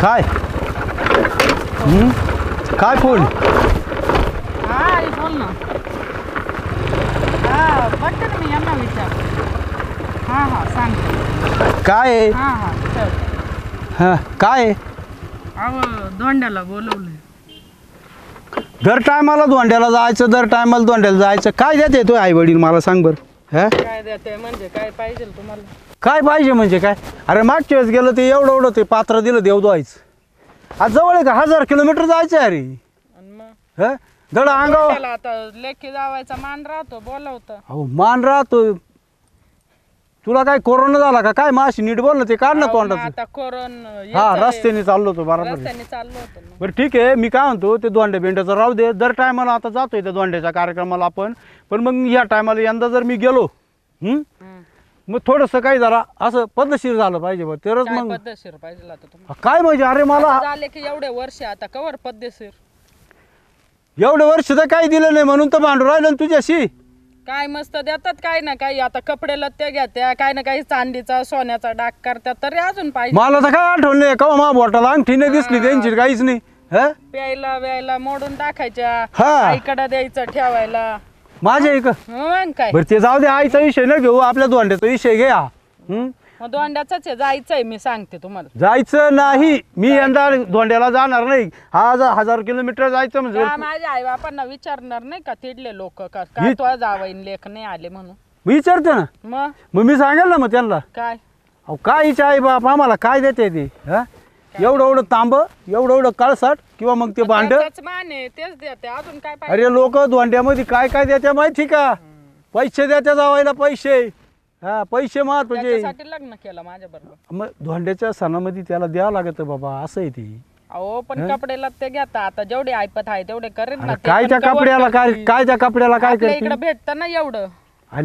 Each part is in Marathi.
काय हं? काय फोन हा अरे बोल ना हा बघते ना मी यांना विचार हां हा सांगते काय आहे? हां हां चल हं, काय आहे? अहो दोंड्याला बोलवलंय दर टायमाला दोंड्याला जायचं दर टायमाला दोंड्याला जायचं काय देते तो आई मला सांग बरं हं? काय देते म्हणजे काय पाहिजे तुम्हाला काय पाहिजे म्हणजे काय अरे मागच्या वेळेस गेलो ते एवढं एवढं ते पात्र दिलं देव देवदवायचं आज जवळ आहे का हजार किलोमीटर जायचं अरे आणि लेखी जावायचा मान राहतो मान राहतो तुला काय कोरोना झाला का काय माशी नीट बोल ते काढ ना हा रस्त्याने चाललो होतो बरोबर चाललो होतो बरं ठीक आहे मी काय म्हणतो ते दोंडे बेंड्याचं राहू दे दर टायमाला आता जातोय त्या दोंड्याच्या कार्यक्रमाला आपण पण मग या टायमाला यंदा जर मी गेलो हम्म. मग थोडस काही जरा असं पद्धतशीर झालं पाहिजे काय मग पाहिजे काय म्हणजे अरे मला झाले की एवढे वर्ष आता कवर पद्धतशीर एवढे वर्ष तर काही दिलं नाही म्हणून तर भांडू राहिलं तुझ्याशी काय मस्त देतात काय ना काही आता कपडे लत्ते घेत्या काय ना काही चांदीचा सोन्याचा डाक करतात तरी अजून पाहिजे मला तर काय आठवण नाही का मा बोटा अंगठी नाही दिसली त्यांची काहीच नाही प्यायला व्यायला मोडून टाकायच्या हा. आईकडे द्यायचं ठेवायला माझे एक काय बरं ते जाऊ दे आईचा विषय ना घेऊ आपल्या दोंड्याचा विषय घ्या दोंड्याचाच आहे जायचं आहे जायचंय मी सांगते तुम्हाला जायचं नाही मी यंदा दोंड्याला जाणार नाही हा हजार किलोमीटर जायचं म्हणजे माझ्या आई बापांना विचारणार नाही का तिडले लोक का तो लेख नाही आले म्हणून मी ना मग मी सांगेल ना मग त्यांना काय अहो काय इच्छा आई बाप आम्हाला काय देते ते हा एवढं एवढं तांब एवढं एवढं काळसाट किंवा मग ते भांड तेच अजून काय अरे लोक धोंड्यामध्ये काय काय द्यायच्या माहिती का पैसे द्यायच्या जावायला पैसे हा पैसे मात म्हणजे लग्न केलं माझ्या बरोबर मग धोंड्याच्या सणामध्ये त्याला द्यावं लागतं बाबा असं आहे ते अहो पण कपडे ते घेता आता जेवढे ऐपत आहे तेवढे करेन ना काय त्या कपड्याला काय काय त्या कपड्याला काय करत इकडे भेटत ना एवढं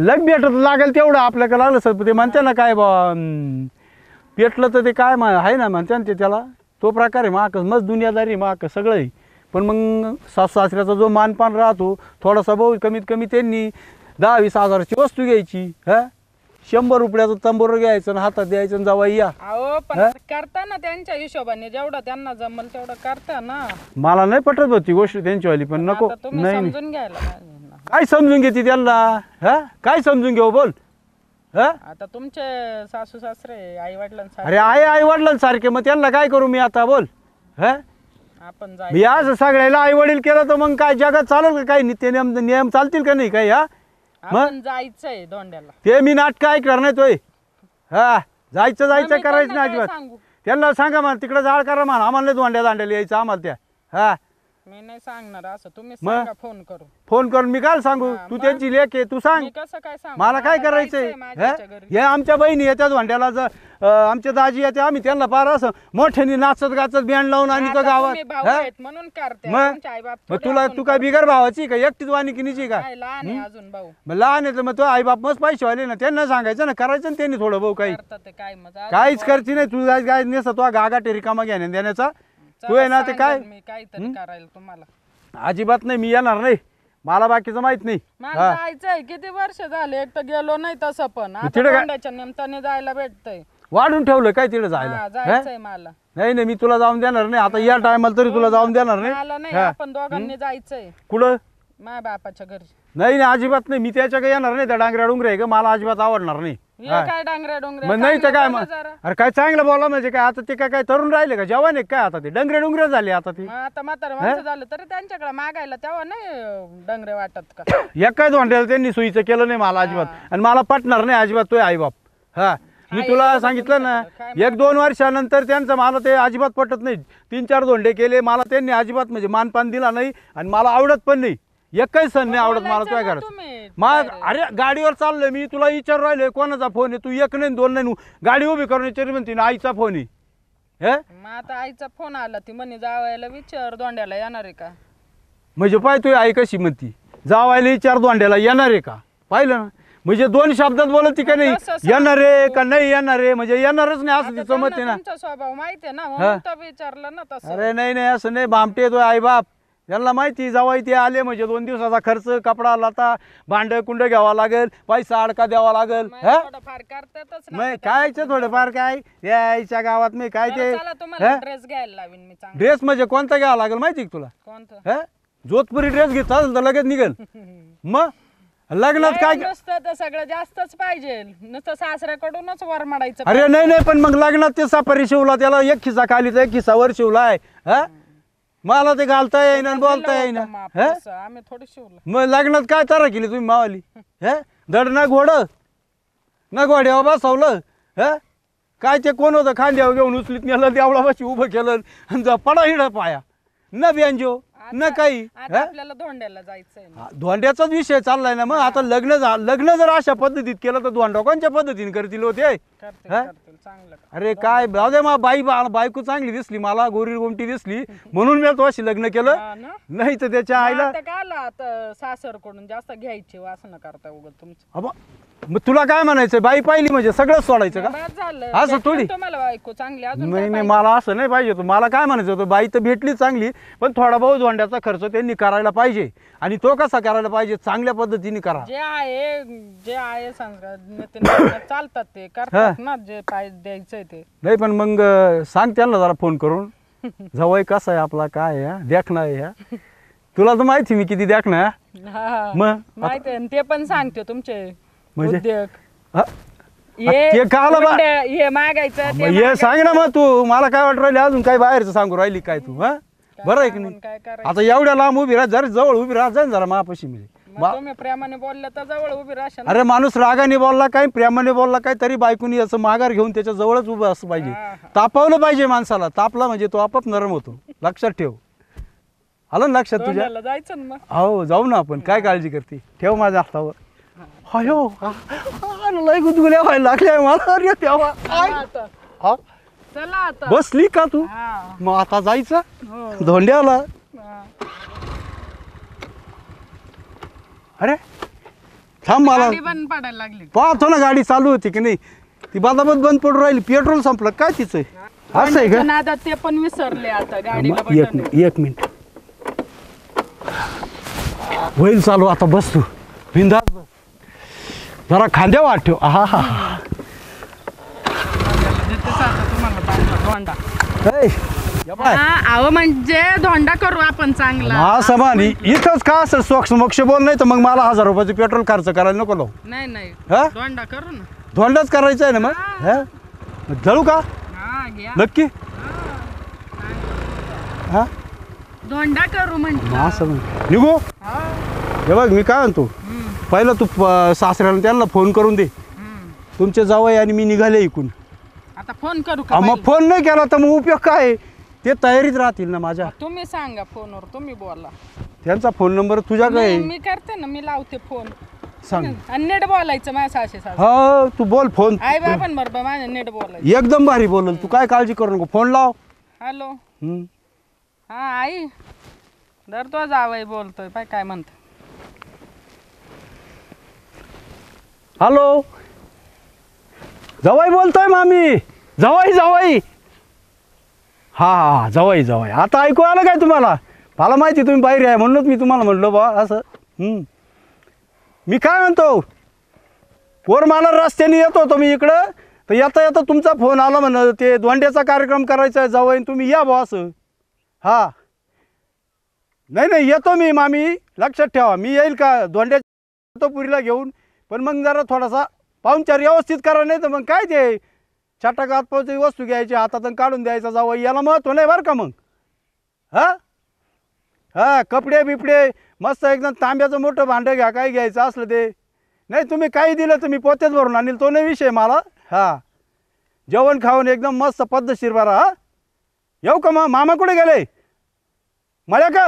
लग भेटत लागेल तेवढं आपल्याकडे लागलं सर ते म्हणते ना काय बा भेटलं पेटलं तर ते काय आहे ना म्हणते ना ते त्याला तो प्रकार आहे माकस मस्त दुनियादारी माक सगळं आहे पण मग सासू सासऱ्याचा जो मानपान राहतो थोडासा भाऊ कमीत कमी त्यांनी दहा वीस हजाराची वस्तू घ्यायची हा शंभर रुपयाचं तंबोर घ्यायचं आणि हातात द्यायचं आणि जावा या अहो करता ना त्यांच्या हिशोबाने जेवढा त्यांना जमल तेवढं करता ना मला नाही पटत होती गोष्ट त्यांच्यावाली पण नको नाही समजून घ्यायला काय समजून घेते त्यांना हा काय समजून घेऊ बोल आता तुमचे सासू सासरे आई अरे आई आई वडिलांसारखे मग त्यांना काय करू मी आता बोल हा आपण मी आज सगळ्याला आई वडील केलं तर मग काय जगात चालेल का काही ते नियम नियम चालतील का नाही काही हा आपण जायचंय दोंड्याला ते मी नाटक ऐकणार नाही तोय हा जायचं जायचं करायचं ना नाही अजिबात त्यांना सांगा मला तिकडं जाळ करा म्हणा आम्हाला दोंड्या दांड्याला यायचं आम्हाला त्या हा मी नाही सांगणार असं तुम्ही फोन करून फोन मी काय सांगू तू त्यांची लेख आहे तू सांग मला काय करायचंय हे आमच्या बहिणी येतात भांड्याला आमच्या दाजी येते आम्ही त्यांना पार असं मोठ्याने नाचत गाचत बँड लावून आणि तो गावात म्हणून मग तुला तू काय बिगर भावाची का एकटीच किनीची का लहान आहे मग तू आई बाप मग पाहिजे मस्त पैसे वाले ना त्यांना सांगायचं ना करायचं ना त्यांनी थोडं भाऊ काही काहीच करची नाही तुझा काय तो गागा टेरिकामा घेण्या देण्याचा तू आहे ना ते काय मी काहीतरी करायला तुम्हाला अजिबात नाही मी येणार नाही मला बाकीचं माहित नाही किती वर्ष झाले एक तर गेलो नाही तसं पण आता जायला भेटतंय वाढून ठेवलं काय तिकडे जायला मला नाही नाही मी तुला जाऊन देणार नाही आता या टायमाला तरी तुला जाऊन देणार नाही आला नाही आपण दोघांनी जायचंय कुठं माझ्या बापाच्या घरी नाही नाही अजिबात नाही मी त्याच्याकडे येणार नाही त्या डांगऱ्या आहे का मला अजिबात आवडणार नाही काय नाही तर काय मग- अरे काय चांगलं बोला म्हणजे काय आता ते काय काय तरुण राहिले का जेव्हा नाही काय आता ते डंगरे डोंगरे झाले आता ते आता त्यांच्याकडे मागायला तेव्हा नाही डंगरे वाटत का एक काय धोंड्याला त्यांनी सुईचं केलं नाही मला अजिबात आणि मला पटणार नाही अजिबात तो आई बाप हा मी तुला सांगितलं ना एक दोन वर्षानंतर त्यांचं मला ते अजिबात पटत नाही तीन चार धोंडे केले मला त्यांनी अजिबात म्हणजे मानपान दिला नाही आणि मला आवडत पण नाही एकही सण नाही आवडत मला काय करत मग अरे गाडीवर चाललोय मी तुला विचारू राहिलोय कोणाचा फोन आहे तू एक नाही दोन नाही गाडी उभी करून विचारी म्हणते ना आईचा फोन आहे आता आईचा फोन आला ती म्हणे जावायला विचार दोंड्याला येणार आहे का म्हणजे पाय तू आई कशी म्हणती जावायला विचार दोंड्याला येणार आहे का पाहिलं ना म्हणजे दोन शब्दात बोलत ती का नाही येणार रे का नाही येणार रे म्हणजे येणारच नाही असं तिचं मत आहे ना स्वभाव माहितीये ना विचारलं ना अरे नाही नाही असं नाही भामटे तो आई बाप यांना माहिती जावाई ते आले म्हणजे दोन दिवसाचा खर्च कपडा लाता भांड कुंड घ्यावा लागेल पैसा अडका द्यावा लागेल काय फार थोडंफार काय यायच्या गावात मी काय ते ड्रेस म्हणजे कोणता घ्यावा लागेल माहिती तुला जोधपुरी ड्रेस घेत असेल तर लगेच निघेल मग लग्नात काय तर सगळं जास्तच पाहिजे नुसतं सासऱ्याकडूनच वर मडायचं अरे नाही नाही पण मग लग्नात ते सापारी शिवला त्याला एक खिसा खाली एक खिसा वर शिवलाय हा मला ते घालता येईना आणि बोलता येईना मग लग्नात काय तर केली तुम्ही मावाली हे धड ना घोड ना घोड्यावर बसवलं हे काय ते कोण होतं खांद्यावर घेऊन उचलीत नेलं देवळापाशी उभं केलं आणि जा पडा हिडा पाया न बँजो ना काही आपल्याला धोंड्याला जायचंय धोंड्याचाच विषय चाललाय ना मग आता लग्न लग्न जर अशा पद्धतीत केलं तर धोंडा कोणच्या पद्धतीने करतील होते अरे काय जाऊ दे मा बाई बायको चांगली दिसली मला गोरी गोमटी दिसली म्हणून मी तो अशी लग्न केलं नाही तर त्याच्या आईला आता काय सासरकडून जास्त घ्यायची वासना करता उगत तुमचं मग तुला काय म्हणायचं बाई पाहिली म्हणजे सगळंच सोडायचं का असं थोडी. चांगली नाही नाही मला असं नाही पाहिजे होत मला काय म्हणायचं होतं बाई तर भेटली चांगली पण थोडा भाऊ लोखंडाचा खर्च त्यांनी करायला पाहिजे आणि तो कसा करायला पाहिजे चांगल्या पद्धतीने करा जे आहे जे आहे चालतात ते करतात ना द्यायचंय ते नाही पण मग सांग त्यांना जरा फोन करून जवळ कसा आहे आपला काय आहे देखणा आहे तुला तर माहिती मी किती देखणा मग माहिती आहे, ते पण सांगते तुमचे म्हणजे? हे ते मागायचं हे सांग ना मग तू मला काय वाटत राहिली अजून काय बाहेरचं सांगू राहिली काय तू हा बरं आहे की नाही आता एवढ्या लांब उभी राहा जरा जवळ उभी राहा जाईन जरा मापाशी मी प्रेमाने बोलल्या तर जवळ उभी राहा अरे माणूस रागाने बोलला काय प्रेमाने बोलला काय तरी बायकोनी असं माघार घेऊन त्याच्या जवळच उभं असं पाहिजे तापवलं पाहिजे माणसाला तापला म्हणजे तो आपाप नरम होतो लक्षात ठेव आलं ना लक्षात तुझ्या जायचं हो जाऊ ना आपण काय काळजी करते ठेव माझ्या हातावर हयो हो लय गुदगुल्या व्हायला लागल्या मला अरे देवा. हा? चला बसली का तू मग आता जायचं हो. धोंड्याला अरे थांब मला गाडी बंद पडायला लागली पाहतो ना गाडी चालू होती की नाही ती बदाबद बंद पडून राहिली पेट्रोल संपलं काय तिचं असं आहे का ते पण विसरले आता एक मिनिट होईल चालू आता बस तू बिंदास बस जरा खांद्या वाट ठेव हा हा हा धोंडा म्हणजे धोंडा करू आपण चांगला हा समान इथंच का असं स्वक्ष मोक्ष बोल नाही तर मग मला हजार रुपयाचं पेट्रोल खर्च करायला नको लो नाही धोंडा करू ना धोंडाच करायचा आहे ना मग हा? मग जळू का नक्की हा धोंडा करू म्हणजे समान निघू हे बघ मी काय म्हणतो पहिलं तू सासऱ्याला त्यांना फोन करून दे तुमचे जाऊ आणि मी निघाले इकून आता फोन करू का मग फोन नाही केला तर मग उपयोग काय ते तयारीत राहतील ना माझ्या तुम्ही सांगा फोनवर तुम्ही बोला त्यांचा फोन नंबर तुझ्याकडे मी करते ना मी लावते फोन सांग आणि नेट बोलायचं माझ्या हा हो, तू बोल फोन आई बाबा बरोबर माझ्या नेट बोलायचं एकदम भारी बोलल तू काय काळजी करू नको फोन लाव हॅलो हा आई दर तो जावय बोलतोय पाय काय म्हणत हॅलो जवाई बोलतोय मामी जवाई जवाई हा हा हा जवाई आता ऐकू आलं काय तुम्हाला मला माहिती तुम्ही बाहेर आहे म्हणूनच मी तुम्हाला म्हणलो बा असं मी काय म्हणतो पोर रस्त्याने येतो तो मी इकडं तर येता येता तुमचा फोन आला म्हण ते दोंड्याचा कार्यक्रम करायचा आहे जावं तुम्ही या बा असं हा नाही नाही येतो मी मामी लक्षात ठेवा मी येईल का दोंड्याच्या येतो पुरीला घेऊन पण मग जरा थोडासा पाहुणचार व्यवस्थित करा नाही तर मग काय ते छाटा कातपाची वस्तू घ्यायची हातातून काढून द्यायचा जावं याला महत्त्व नाही बरं का मग हां हां कपडे बिपडे मस्त एकदम तांब्याचं मोठं भांडं घ्या काय घ्यायचं असलं ते नाही तुम्ही काही दिलं तर मी पोतेच भरून आणील तो नाही विषय मला हां जेवण खाऊन एकदम मस्त पद्धतशीर बरा हा येऊ का मग मामा कुठे गेले मळ्या का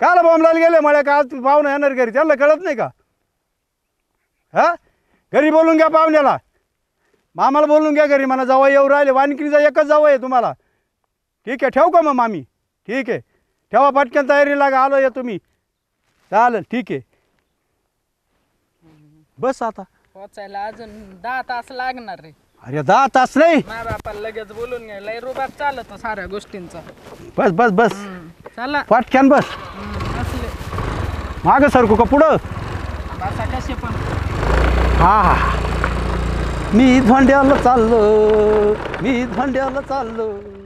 काल बॉम्बलाल गेले मळ्या का आज पाहुणे येणार घरी त्याला कळत नाही का हां घरी बोलून घ्या पाहुण्याला मामाला बोलून घ्या घरी मला जाऊ येऊ राहिले वानकिणीचा एकच जावं आहे तुम्हाला ठीक आहे ठेवू का मग मामी ठीक आहे ठेवा पटकन तयारी लागा आलो या तुम्ही चालेल ठीक आहे बस आता पोचायला अजून दहा तास लागणार रे अरे दहा तास नाही लगेच बोलून घ्यायला रुबाब चालत साऱ्या गोष्टींचा बस बस बस चला पटक्यान बस माग असले मागं सरकू का पुढं कसे पण हा हा मी भांड्याला चाललो मी भांड्याला चाललो